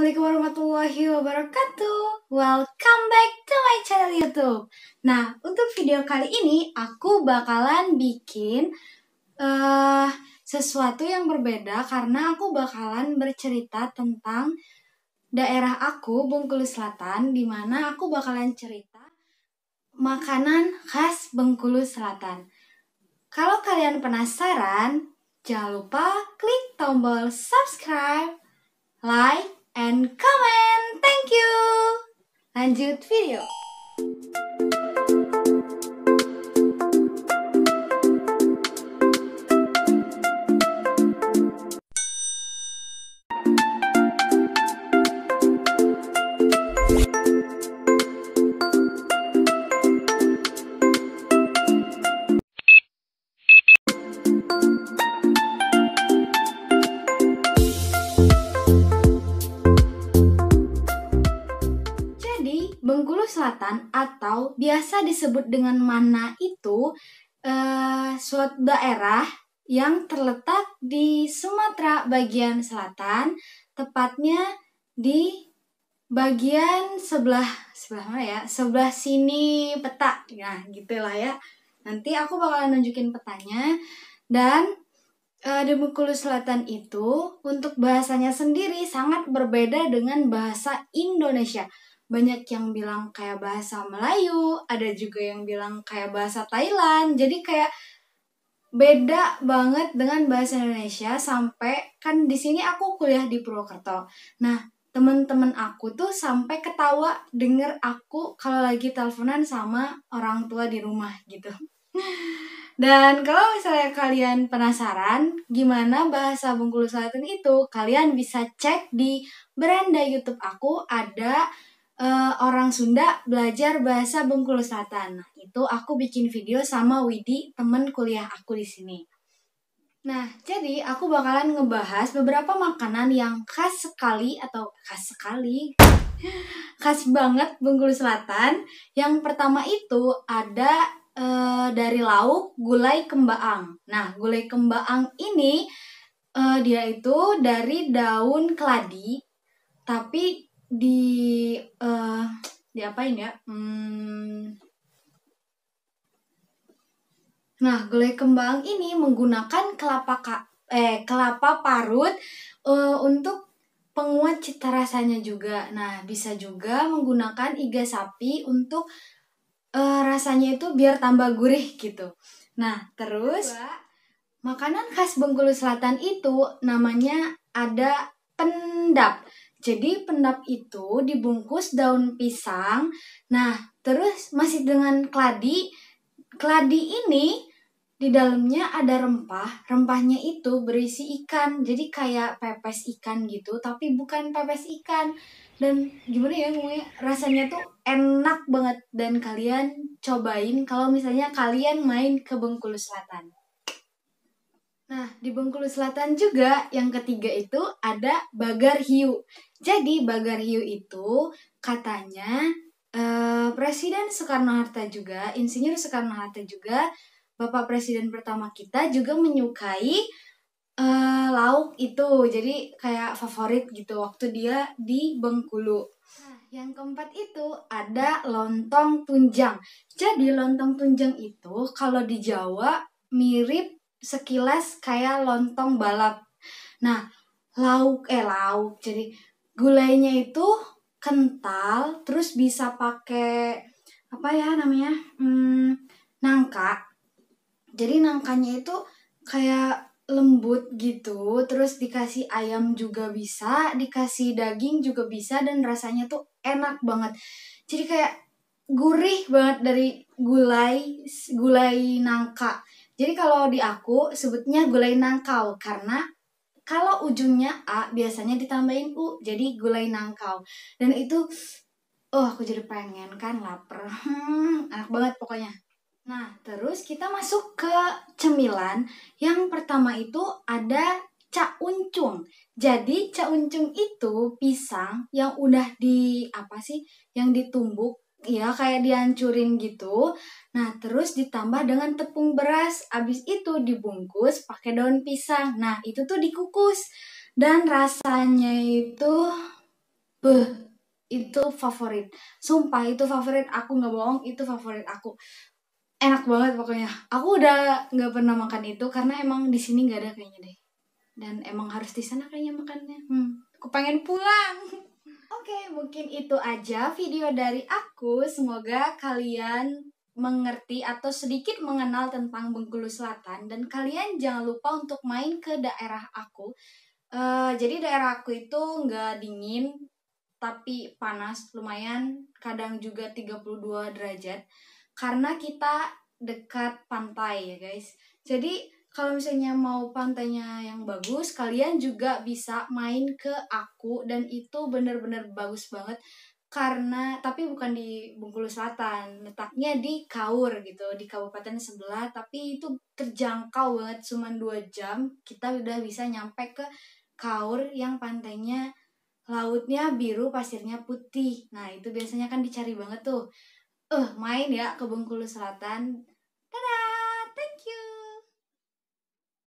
Assalamualaikum warahmatullahi wabarakatuh Welcome back to my channel youtube Nah untuk video kali ini aku bakalan bikin uh, sesuatu yang berbeda Karena aku bakalan bercerita tentang daerah aku Bengkulu Selatan Dimana aku bakalan cerita makanan khas Bengkulu Selatan Kalau kalian penasaran Jangan lupa klik tombol subscribe, like, and comment. Thank you. Lanjut video. Selatan atau biasa disebut dengan mana itu uh, suatu daerah yang terletak di Sumatera bagian selatan, tepatnya di bagian sebelah sebelah mana ya? Sebelah sini peta. Nah, gitulah ya. Nanti aku bakalan nunjukin petanya dan Uh, eh, di Bengkulu Selatan itu untuk bahasanya sendiri sangat berbeda dengan bahasa Indonesia banyak yang bilang kayak bahasa Melayu, ada juga yang bilang kayak bahasa Thailand. Jadi kayak beda banget dengan bahasa Indonesia sampai kan di sini aku kuliah di Purwokerto. Nah, teman-teman aku tuh sampai ketawa denger aku kalau lagi teleponan sama orang tua di rumah gitu. Dan kalau misalnya kalian penasaran gimana bahasa Bengkulu Selatan itu, kalian bisa cek di beranda YouTube aku ada uh, orang Sunda belajar bahasa Bengkulu Selatan. Nah, itu aku bikin video sama Widi, temen kuliah aku di sini. Nah, jadi aku bakalan ngebahas beberapa makanan yang khas sekali atau khas sekali, khas banget Bengkulu Selatan. Yang pertama itu ada e, dari lauk gulai kembaang. Nah, gulai kembaang ini e, dia itu dari daun keladi, tapi di uh, diapain ya? Hmm. Nah, gulai kembang ini menggunakan kelapa ka, eh kelapa parut uh, untuk penguat cita rasanya juga. Nah, bisa juga menggunakan iga sapi untuk uh, rasanya itu biar tambah gurih gitu. Nah, terus makanan khas Bengkulu Selatan itu namanya ada pendap. Jadi pendap itu dibungkus daun pisang. Nah, terus masih dengan keladi. Keladi ini di dalamnya ada rempah. Rempahnya itu berisi ikan. Jadi kayak pepes ikan gitu, tapi bukan pepes ikan. Dan gimana ya ngomongnya? Rasanya tuh enak banget dan kalian cobain kalau misalnya kalian main ke Bengkulu Selatan. Nah, di Bengkulu Selatan juga yang ketiga itu ada Bagar Hiu. Jadi Bagar Hiu itu katanya eh, Presiden Soekarno Hatta juga, Insinyur Soekarno Hatta juga, Bapak Presiden pertama kita juga menyukai eh, lauk itu. Jadi kayak favorit gitu waktu dia di Bengkulu. Nah, yang keempat itu ada lontong tunjang. Jadi lontong tunjang itu kalau di Jawa mirip sekilas kayak lontong balap. Nah, lauk eh lauk. Jadi gulainya itu kental, terus bisa pakai apa ya namanya? Hmm, nangka. Jadi nangkanya itu kayak lembut gitu, terus dikasih ayam juga bisa, dikasih daging juga bisa dan rasanya tuh enak banget. Jadi kayak gurih banget dari gulai gulai nangka jadi kalau di aku sebutnya gulai nangkau karena kalau ujungnya A biasanya ditambahin U jadi gulai nangkau. Dan itu oh aku jadi pengen kan lapar. Hmm, enak banget pokoknya. Nah, terus kita masuk ke cemilan. Yang pertama itu ada cak uncung. Jadi cak uncung itu pisang yang udah di apa sih? Yang ditumbuk ya kayak dihancurin gitu. Nah, terus ditambah dengan tepung beras. Abis itu dibungkus pakai daun pisang. Nah, itu tuh dikukus. Dan rasanya itu beh itu favorit. Sumpah itu favorit aku nggak bohong, itu favorit aku. Enak banget pokoknya. Aku udah nggak pernah makan itu karena emang di sini nggak ada kayaknya deh. Dan emang harus di sana kayaknya makannya. Hmm, aku pengen pulang. Oke, mungkin itu aja video dari aku. Semoga kalian mengerti atau sedikit mengenal tentang Bengkulu Selatan dan kalian jangan lupa untuk main ke daerah aku. Uh, jadi daerah aku itu nggak dingin tapi panas lumayan kadang juga 32 derajat karena kita dekat pantai ya guys. Jadi kalau misalnya mau pantainya yang bagus, kalian juga bisa main ke aku dan itu bener-bener bagus banget karena tapi bukan di Bengkulu Selatan, letaknya di Kaur gitu, di kabupaten sebelah, tapi itu terjangkau banget cuma dua jam kita udah bisa nyampe ke Kaur yang pantainya lautnya biru, pasirnya putih. Nah, itu biasanya kan dicari banget tuh. Eh, uh, main ya ke Bengkulu Selatan. Dadah.